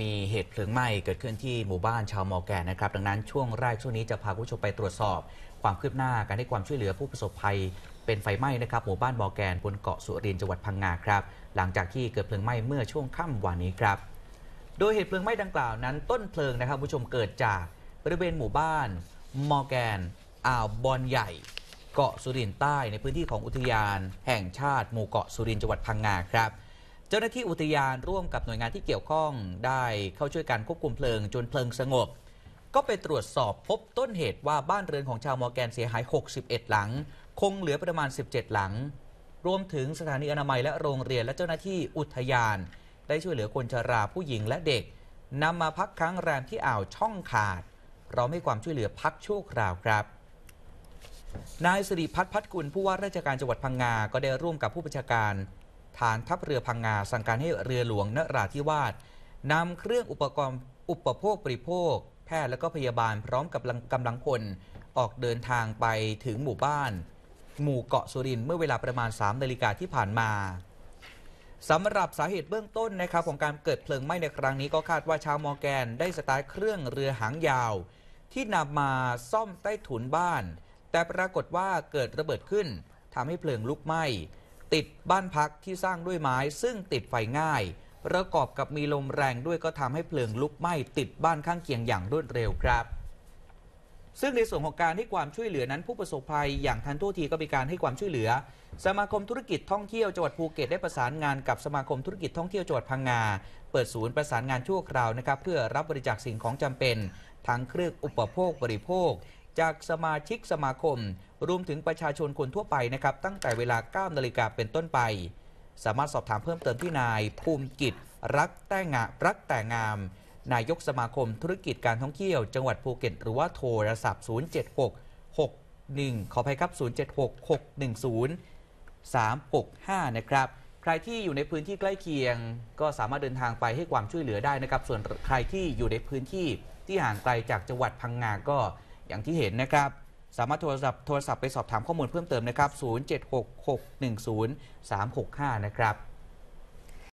มีเหตุเพลิงไหม้เกิดขึ้นที่หมู่บ้านชาวมอแกนนะครับดังนั้นช่วงแรกช่วงนี้จะพาผู้ชมไปตรวจสอบความคืบหน้าการให้ความช่วยเหลือผู้ประสบภัยเป็นไฟไหม้นะครับหมู่บ้านมอแกนบนเกาะสุรินทร์จังหวัดพังงาครับ หลังจากที่เกิดเพลิงไหม้เมื่อช่วงค่ำวันนี้ครับ โดยเหตุเพลิงไหม้ดังกล่าวนั้น ต้นเพลิงนะครับ ผู้ชมเกิดจากบริเวณหมู่บ้าน มอแกนอ่าวบอนใหญ่ เกาะสุรินทร์ใต้ในพื้นที่ของอุทยาน แห่งชาติหมู่เกาะสุรินทร์จังหวัดพังงาครับเจ้าหน้าที่อุทยานร่วมกับหน่วยงานที่เกี่ยวข้องได้เข้าช่วยกันควบคุมเพลิงจนเพลิงสงบก็ไปตรวจสอบพบต้นเหตุว่าบ้านเรือนของชาวมอแกนเสียหาย 61 หลัง คงเหลือประมาณ 17 หลัง รวมถึงสถานีอนามัยและโรงเรียนและเจ้าหน้าที่อุทยานได้ช่วยเหลือคนชราผู้หญิงและเด็กนำมาพักค้างแรมที่อ่าวช่องขาดพร้อมให้ความช่วยเหลือพักชั่วคราวครับนายสิริพัฒน์พัฒกุลผู้ว่าราชการจังหวัดพังงา ก็ได้ร่วมกับผู้บัญชาการฐานทัพเรือพังงาสั่งการให้เรือหลวงนราธิวาสนำเครื่องอุปกรณ์อุปโภคบริโภค แพทย์และก็พยาบาลพร้อมกับกำลังพลออกเดินทางไปถึงหมู่บ้าน หมู่เกาะสุรินเมื่อเวลาประมาณ 3 นาฬิกาที่ผ่านมาสำหรับสาเหตุเบื้องต้นนะครับของการเกิดเพลิงไหม้ในครั้งนี้ก็คาดว่าชาวมอแกน ได้สตาร์ทเครื่องเรือหางยาว ที่นำมาซ่อมใต้ถุนบ้าน แต่ปรากฏว่าเกิดระเบิดขึ้นทำให้เพลิงลุกไหม้ติดบ้านพักที่สร้างด้วยไม้ซึ่งติดไฟง่าย ประกอบกับมีลมแรงด้วยก็ทำให้เพลิงลุกไหม้ ติดบ้านข้างเคียงอย่างรวดเร็วครับ ซึ่งในส่วนของการให้ความช่วยเหลือนั้นผู้ประสบภัย อย่างทันท่วทีก็มีการให้ความช่วยเหลือ สมาคมธุรกิจท่องเที่ยว จังหวัดภูเก็ตได้ประสานงานกับสมาคมธุรกิจท่องเที่ยวจังหวัดพังงาเปิดศูนย์ประสานงานชั่วคราวนะครับเพื่อรับบริจาคสิ่งของจำเป็นทั้งเครื่องอุปโภคบริโภคจากสมาชิกสมาคม รวมถึงประชาชนคนทั่วไปนะครับ ตั้งแต่เวลา9นาฬิกาเป็นต้นไป สามารถสอบถามเพิ่มเติมที่นายภูมิกิจ รักแต่งะรักแต่งาม นายกสมาคมธุรกิจการท่องเที่ยวจังหวัดภูเก็ตหรือว่าโทรศัพท์ 076 61 ขออภัยครับ 076 610 365 นะครับ ใครที่อยู่ในพื้นที่ใกล้เคียง ก็สามารถเดินทางไปให้ความช่วยเหลือได้นะครับ ส่วนใครที่อยู่ในพื้นที่ที่ห่างไกลจากจังหวัดพังงาก็อย่างที่เห็นนะครับ สามารถโทรศัพท์โทรศัพท์ไปสอบถามข้อมูลเพิ่มเติมนะครับ 076610365 นะครับ